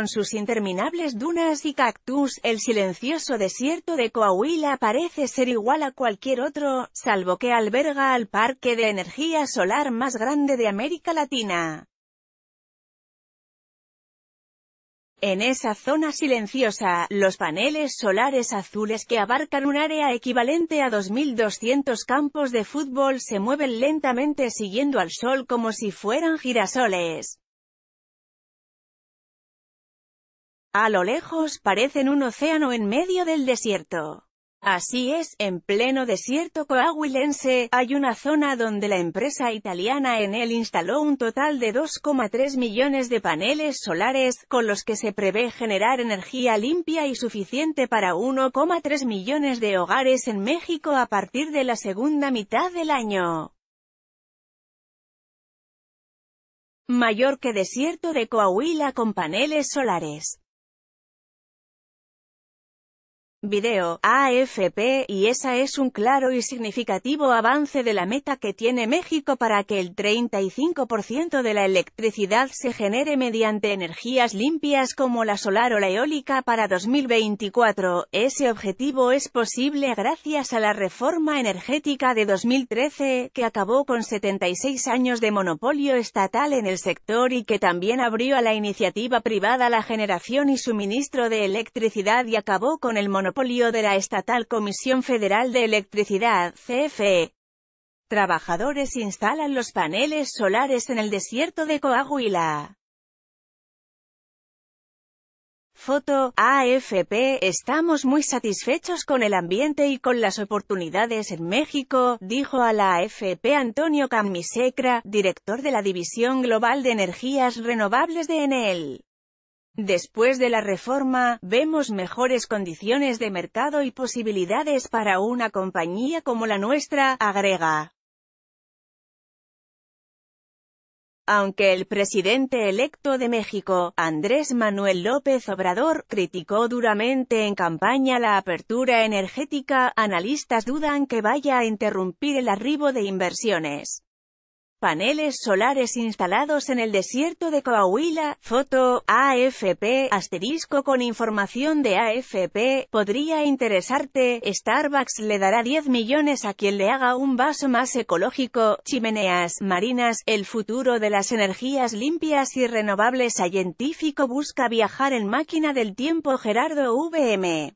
con sus interminables dunas y cactus, el silencioso desierto de Coahuila parece ser igual a cualquier otro, salvo que alberga al parque de energía solar más grande de América Latina. En esa zona silenciosa, los paneles solares azules que abarcan un área equivalente a 2.200 campos de fútbol se mueven lentamente siguiendo al sol como si fueran girasoles. A lo lejos parecen un océano en medio del desierto. Así es, en pleno desierto coahuilense, hay una zona donde la empresa italiana Enel instaló un total de 2,3 millones de paneles solares, con los que se prevé generar energía limpia y suficiente para 1,3 millones de hogares en México a partir de la segunda mitad del año. Mayor que desierto de Coahuila con paneles solares. Video, AFP, y esa es un claro y significativo avance de la meta que tiene México para que el 35% de la electricidad se genere mediante energías limpias como la solar o la eólica para 2024. Ese objetivo es posible gracias a la reforma energética de 2013, que acabó con 76 años de monopolio estatal en el sector y que también abrió a la iniciativa privada la generación y suministro de electricidad y acabó con el monopolio de la estatal Comisión Federal de Electricidad, CFE. Trabajadores instalan los paneles solares en el desierto de Coahuila. Foto, AFP, estamos muy satisfechos con el ambiente y con las oportunidades en México, dijo a la AFP Antonio Camisecra, director de la División Global de Energías Renovables de Enel. Después de la reforma, vemos mejores condiciones de mercado y posibilidades para una compañía como la nuestra, agrega. Aunque el presidente electo de México, Andrés Manuel López Obrador, criticó duramente en campaña la apertura energética, analistas dudan que vaya a interrumpir el arribo de inversiones. Paneles solares instalados en el desierto de Coahuila, foto, AFP, asterisco con información de AFP, podría interesarte, Starbucks le dará 10 millones a quien le haga un vaso más ecológico, chimeneas, marinas, el futuro de las energías limpias y renovables, científico busca viajar en máquina del tiempo Gerardo VM.